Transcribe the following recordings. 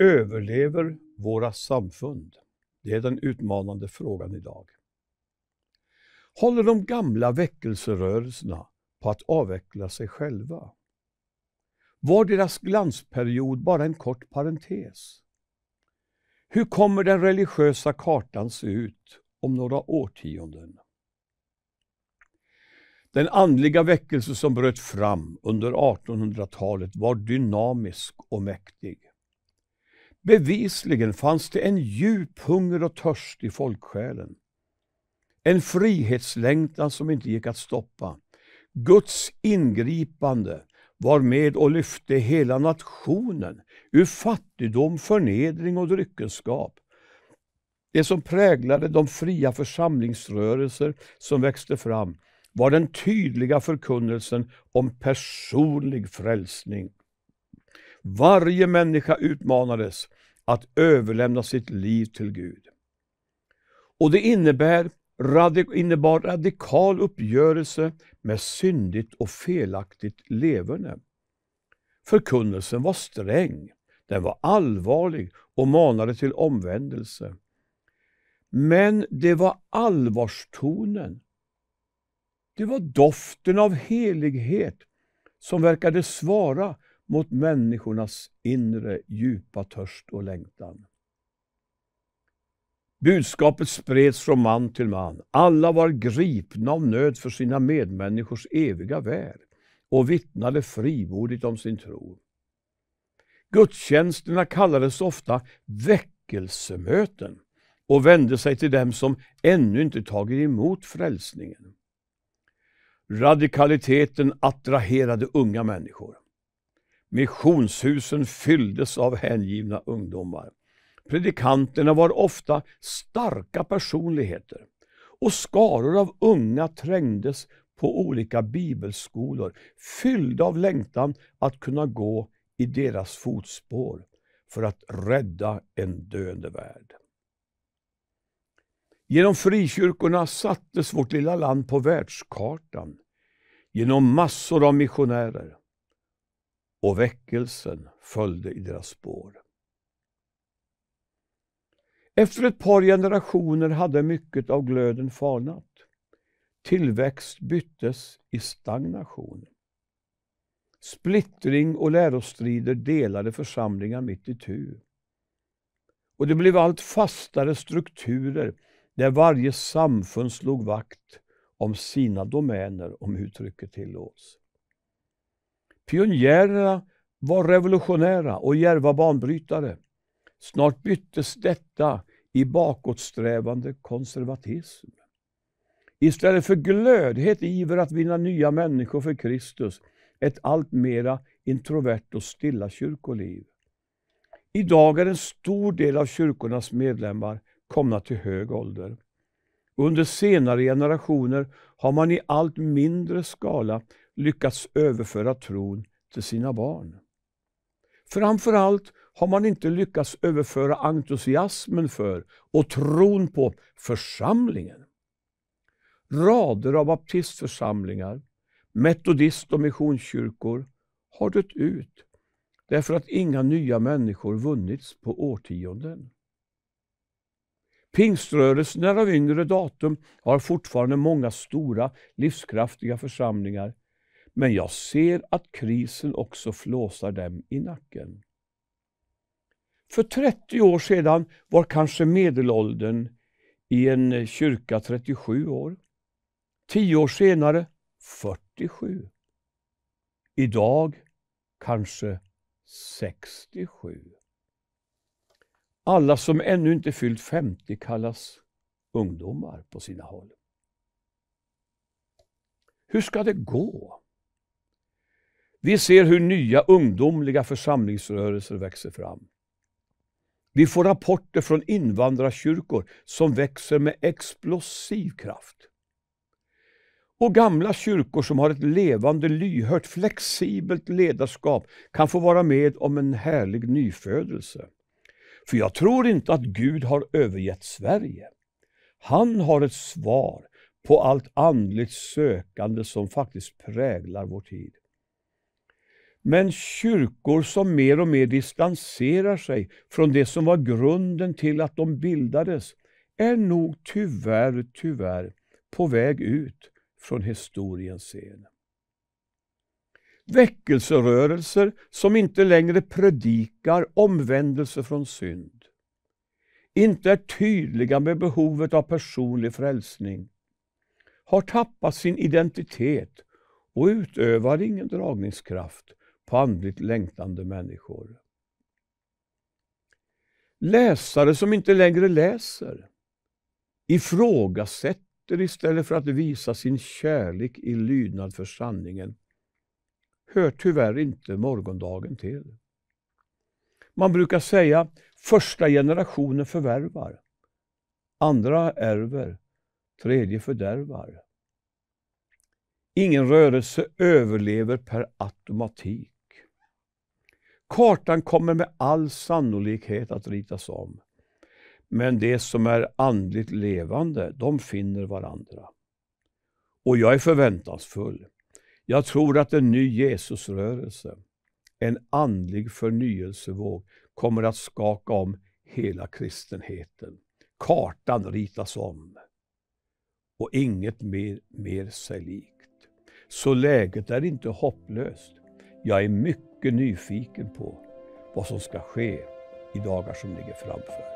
Överlever våra samfund? Det är den utmanande frågan idag. Håller de gamla väckelserörelserna på att avveckla sig själva? Var deras glansperiod bara en kort parentes? Hur kommer den religiösa kartan se ut om några årtionden? Den andliga väckelse som bröt fram under 1800-talet var dynamisk och mäktig. Bevisligen fanns det en djup hunger och törst i folksjälen. En frihetslängtan som inte gick att stoppa. Guds ingripande var med och lyfte hela nationen ur fattigdom, förnedring och dryckenskap. Det som präglade de fria församlingsrörelser som växte fram var den tydliga förkunnelsen om personlig frälsning. Varje människa utmanades att överlämna sitt liv till Gud. Och det innebär, innebar radikal uppgörelse med syndigt och felaktigt leverne. Förkunnelsen var sträng, den var allvarlig och manade till omvändelse. Men det var allvarstonen. Det var doften av helighet som verkade svara mot människornas inre djupa törst och längtan. Budskapet spreds från man till man. Alla var gripna av nöd för sina medmänniskors eviga väl och vittnade frimodigt om sin tro. Gudstjänsterna kallades ofta väckelsemöten och vände sig till dem som ännu inte tagit emot frälsningen. Radikaliteten attraherade unga människor. Missionshusen fylldes av hängivna ungdomar. Predikanterna var ofta starka personligheter och skaror av unga trängdes på olika bibelskolor, fyllda av längtan att kunna gå i deras fotspår för att rädda en döende värld. Genom frikyrkorna sattes vårt lilla land på världskartan, genom massor av missionärer och väckelsen följde i deras spår. Efter ett par generationer hade mycket av glöden falnat. Tillväxt byttes i stagnation. Splittring och lärostrider delade församlingar mitt i tu. Och det blev allt fastare strukturer där varje samfund slog vakt om sina domäner, om uttrycket tillåts. Pionjärerna var revolutionära och djärva banbrytare. Snart byttes detta i bakåtsträvande konservatism. Istället för glödhet iver att vinna nya människor för Kristus, ett alltmera introvert och stilla kyrkoliv. Idag är en stor del av kyrkornas medlemmar komna till hög ålder. Under senare generationer har man i allt mindre skala lyckats överföra tron till sina barn. Framförallt har man inte lyckats överföra entusiasmen för och tron på församlingen. Rader av baptistförsamlingar, metodist och missionskyrkor har dött ut därför att inga nya människor vunnits på årtionden. Pingströrelsen är av yngre datum och har fortfarande många stora, livskraftiga församlingar. Men jag ser att krisen också flåsar dem i nacken. För 30 år sedan var kanske medelåldern i en eh, kyrka 37 år. Tio år senare 47. Idag kanske 67. Alla som ännu inte fyllt 50 kallas ungdomar på sina håll. Hur ska det gå? Vi ser hur nya ungdomliga församlingsrörelser växer fram. Vi får rapporter från invandrarkyrkor som växer med explosiv kraft. Och gamla kyrkor som har ett levande, lyhört, flexibelt ledarskap kan få vara med om en härlig nyfödelse. För jag tror inte att Gud har övergett Sverige. Han har ett svar på allt andligt sökande som faktiskt präglar vår tid. Men kyrkor som mer och mer distanserar sig från det som var grunden till att de bildades är nog tyvärr, tyvärr på väg ut från historiens scen väckelserörelser som inte längre predikar omvändelse från synd, inte är tydliga med behovet av personlig frälsning, har tappat sin identitet och utövar ingen dragningskraft på andligt längtande människor. Läsare som inte längre läser ifrågasätter istället för att visa sin kärlek i lydnad för sanningen hör tyvärr inte morgondagen till. Man brukar säga första generationen förvärvar, andra ärver, tredje fördärvar. Ingen rörelse överlever per automatik. Kartan kommer med all sannolikhet att ritas om. Men det som är andligt levande, de finner varandra. Och jag är förväntansfull. Jag tror att en ny Jesusrörelse, en andlig förnyelsevåg, kommer att skaka om hela kristenheten. Kartan ritas om och inget mer, mer sig likt. Så läget är inte hopplöst. Jag är mycket nyfiken på vad som ska ske i dagar som ligger framför.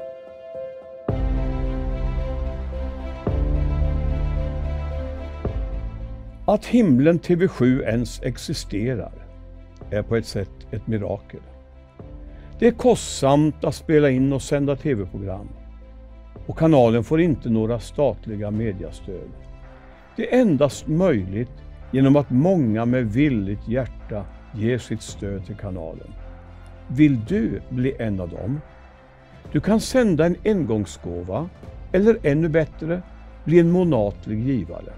Att himlen TV7 ens existerar är på ett sätt ett mirakel. Det är kostsamt att spela in och sända tv-program och kanalen får inte några statliga mediastöd. Det är endast möjligt genom att många med villigt hjärta ger sitt stöd till kanalen. Vill du bli en av dem? Du kan sända en engångsgåva eller ännu bättre, bli en månatlig givare.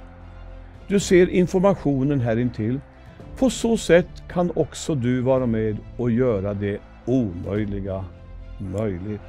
Du ser informationen här intill. På så sätt kan också du vara med och göra det omöjliga möjligt.